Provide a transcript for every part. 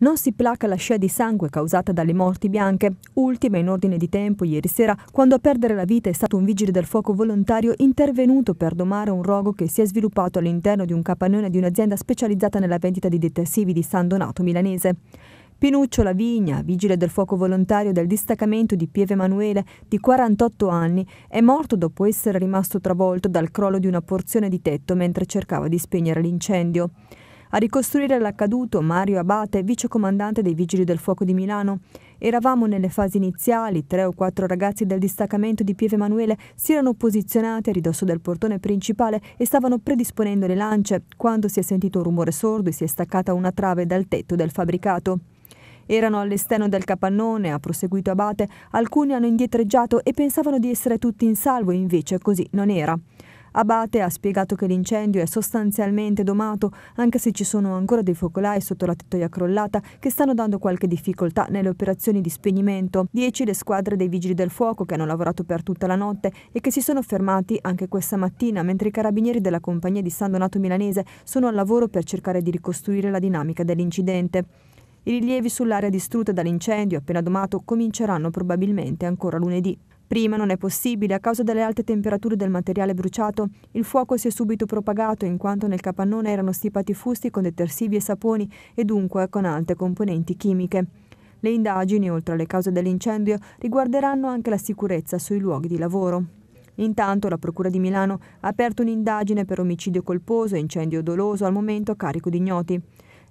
Non si placa la scia di sangue causata dalle morti bianche, ultima in ordine di tempo ieri sera, quando a perdere la vita è stato un vigile del fuoco volontario intervenuto per domare un rogo che si è sviluppato all'interno di un capannone di un'azienda specializzata nella vendita di detersivi di San Donato milanese. Pinuccio Lavigna, vigile del fuoco volontario del distaccamento di Pieve Emanuele, di 48 anni, è morto dopo essere rimasto travolto dal crollo di una porzione di tetto mentre cercava di spegnere l'incendio. A ricostruire l'accaduto Mario Abate, vicecomandante dei Vigili del Fuoco di Milano. Eravamo nelle fasi iniziali, tre o quattro ragazzi del distaccamento di Pieve Emanuele si erano posizionati a ridosso del portone principale e stavano predisponendo le lance quando si è sentito un rumore sordo e si è staccata una trave dal tetto del fabbricato. Erano all'esterno del capannone, ha proseguito Abate, alcuni hanno indietreggiato e pensavano di essere tutti in salvo, invece così non era. Abate ha spiegato che l'incendio è sostanzialmente domato, anche se ci sono ancora dei focolai sotto la tettoia crollata che stanno dando qualche difficoltà nelle operazioni di spegnimento. Dieci le squadre dei vigili del fuoco che hanno lavorato per tutta la notte e che si sono fermati anche questa mattina, mentre i carabinieri della compagnia di San Donato Milanese sono al lavoro per cercare di ricostruire la dinamica dell'incidente. I rilievi sull'area distrutta dall'incendio appena domato cominceranno probabilmente ancora lunedì. Prima non è possibile, a causa delle alte temperature del materiale bruciato, il fuoco si è subito propagato in quanto nel capannone erano stipati fusti con detersivi e saponi e dunque con alte componenti chimiche. Le indagini, oltre alle cause dell'incendio, riguarderanno anche la sicurezza sui luoghi di lavoro. Intanto la Procura di Milano ha aperto un'indagine per omicidio colposo e incendio doloso al momento a carico di ignoti.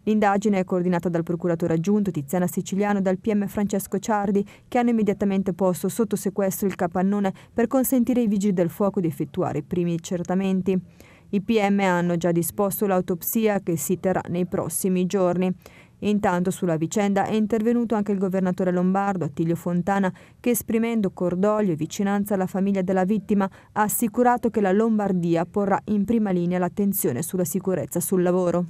L'indagine è coordinata dal procuratore aggiunto Tiziana Siciliano e dal PM Francesco Ciardi, che hanno immediatamente posto sotto sequestro il capannone per consentire ai vigili del fuoco di effettuare i primi accertamenti. I PM hanno già disposto l'autopsia che si terrà nei prossimi giorni. Intanto sulla vicenda è intervenuto anche il governatore lombardo Attilio Fontana che esprimendo cordoglio e vicinanza alla famiglia della vittima ha assicurato che la Lombardia porrà in prima linea l'attenzione sulla sicurezza sul lavoro.